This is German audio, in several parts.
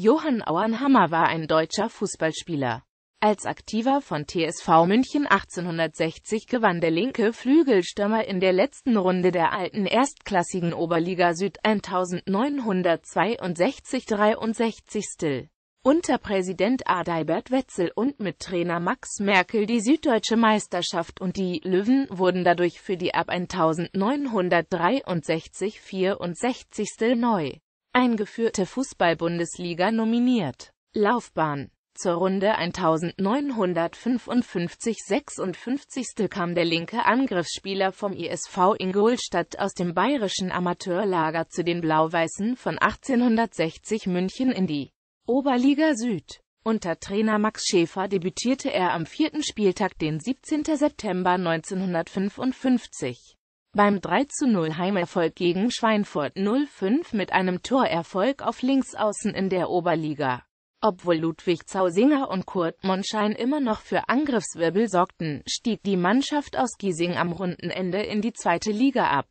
Johann Auernhammer war ein deutscher Fußballspieler. Als Aktiver von TSV München 1860 gewann der linke Flügelstürmer in der letzten Runde der alten erstklassigen Oberliga Süd 1962-63 unter Präsident Adalbert Wetzel und mit Trainer Max Merkel die süddeutsche Meisterschaft und die Löwen wurden dadurch für die ab 1963-64. neu eingeführte Fußball-Bundesliga nominiert. Laufbahn zur Runde 1955-56 kam der linke Angriffsspieler vom ISV Ingolstadt aus dem bayerischen Amateurlager zu den Blau-Weißen von 1860 München in die Oberliga Süd. Unter Trainer Max Schäfer debütierte er am vierten Spieltag den 17. September 1955. Beim 3-0 Heimerfolg gegen Schweinfurt 05 mit einem Torerfolg auf Linksaußen in der Oberliga. Obwohl Ludwig Zausinger und Kurt Monschein immer noch für Angriffswirbel sorgten, stieg die Mannschaft aus Giesing am Rundenende in die zweite Liga ab.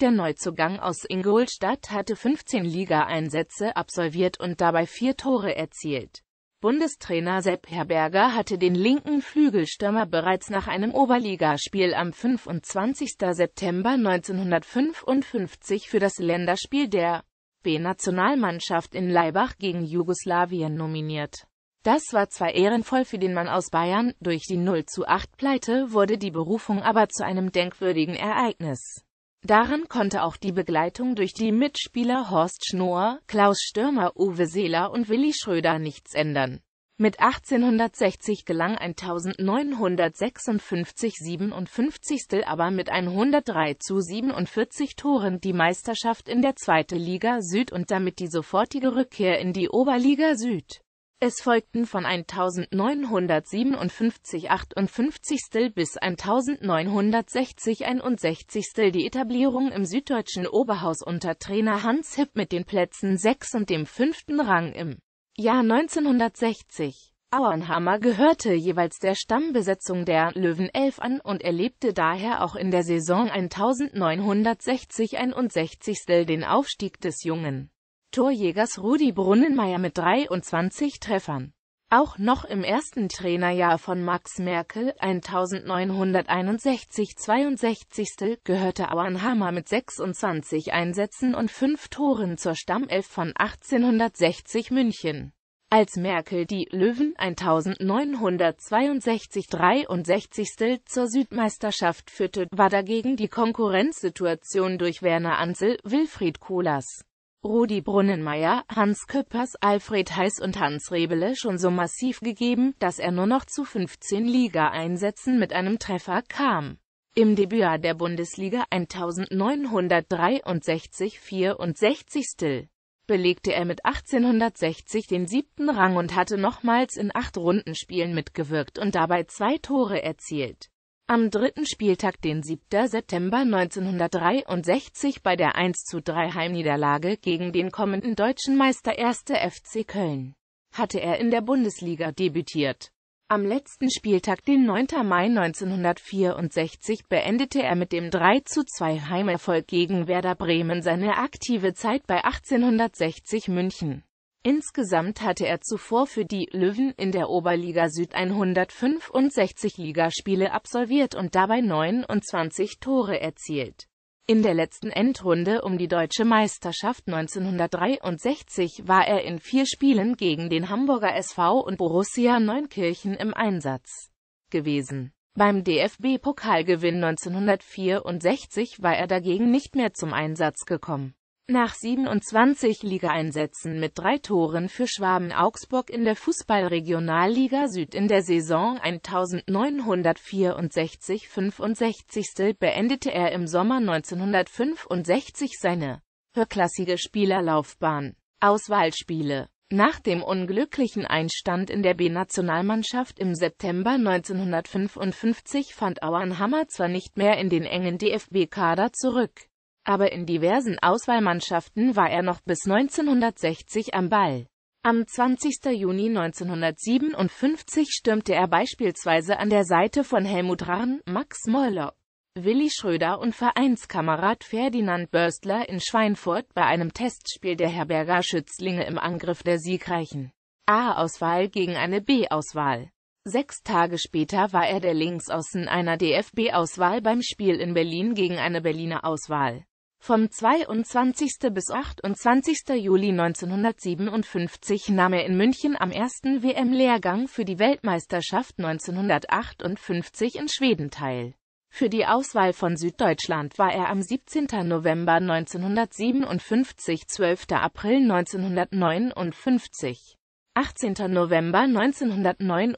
Der Neuzugang aus Ingolstadt hatte 15 Ligaeinsätze absolviert und dabei vier Tore erzielt. Bundestrainer Sepp Herberger hatte den linken Flügelstürmer bereits nach einem Oberligaspiel am 25. September 1955 für das Länderspiel der B-Nationalmannschaft in Laibach gegen Jugoslawien nominiert. Das war zwar ehrenvoll für den Mann aus Bayern, durch die 0 zu 8 Pleite wurde die Berufung aber zu einem denkwürdigen Ereignis. Daran konnte auch die Begleitung durch die Mitspieler Horst Schnoor, Klaus Stürmer, Uwe Seeler und Willi Schröder nichts ändern. Mit 1860 gelang 1956 57. aber mit 103 zu 47 Toren die Meisterschaft in der Zweite Liga Süd und damit die sofortige Rückkehr in die Oberliga Süd. Es folgten von 1957 58 bis 1960 61 die Etablierung im süddeutschen Oberhaus unter Trainer Hans Hipp mit den Plätzen 6 und dem 5. Rang im Jahr 1960. Auernhammer gehörte jeweils der Stammbesetzung der Löwen 11 an und erlebte daher auch in der Saison 1960-61 den Aufstieg des jungen Torjägers Rudi Brunnenmeier mit 23 Treffern. Auch noch im ersten Trainerjahr von Max Merkel, 1961-62, gehörte Auenhammer mit 26 Einsätzen und 5 Toren zur Stammelf von 1860 München. Als Merkel die Löwen 1962-63 zur Südmeisterschaft führte, war dagegen die Konkurrenzsituation durch Werner Ansel, Wilfried Kohlers Rudi Brunnenmeier, Hans Köppers, Alfred Heiß und Hans Rebele schon so massiv gegeben, dass er nur noch zu 15 Ligaeinsätzen mit einem Treffer kam. Im Debütjahr der Bundesliga 1963-64 belegte er mit 1860 den siebten Rang und hatte nochmals in acht Rundenspielen mitgewirkt und dabei zwei Tore erzielt am dritten Spieltag, den 7. September 1963, bei der 1 zu 3 Heimniederlage gegen den kommenden deutschen Meister 1. FC Köln, hatte er in der Bundesliga debütiert. Am letzten Spieltag, den 9. Mai 1964, beendete er mit dem 3 zu 2 Heimerfolg gegen Werder Bremen seine aktive Zeit bei 1860 München. Insgesamt hatte er zuvor für die Löwen in der Oberliga Süd 165 Ligaspiele absolviert und dabei 29 Tore erzielt. In der letzten Endrunde um die Deutsche Meisterschaft 1963 war er in vier Spielen gegen den Hamburger SV und Borussia Neunkirchen im Einsatz gewesen. Beim DFB-Pokalgewinn 1964 war er dagegen nicht mehr zum Einsatz gekommen. Nach 27 Ligaeinsätzen mit drei Toren für Schwaben Augsburg in der Fußballregionalliga Süd in der Saison 1964-65 beendete er im Sommer 1965 seine höherklassige Spielerlaufbahn. Auswahlspiele Nach dem unglücklichen Einstand in der B-Nationalmannschaft im September 1955 fand Auerhammer zwar nicht mehr in den engen DFB-Kader zurück aber in diversen Auswahlmannschaften war er noch bis 1960 am Ball. Am 20. Juni 1957 stürmte er beispielsweise an der Seite von Helmut Rahn, Max Moller, Willi Schröder und Vereinskamerad Ferdinand Börstler in Schweinfurt bei einem Testspiel der Herberger Schützlinge im Angriff der siegreichen A-Auswahl gegen eine B-Auswahl. Sechs Tage später war er der Linksaußen einer DFB-Auswahl beim Spiel in Berlin gegen eine Berliner Auswahl. Vom 22. bis 28. Juli 1957 nahm er in München am ersten WM-Lehrgang für die Weltmeisterschaft 1958 in Schweden teil. Für die Auswahl von Süddeutschland war er am 17. November 1957, 12. April 1959 18. November 1959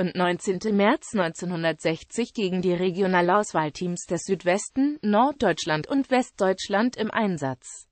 und 19. März 1960 gegen die Regionalauswahlteams des Südwesten, Norddeutschland und Westdeutschland im Einsatz.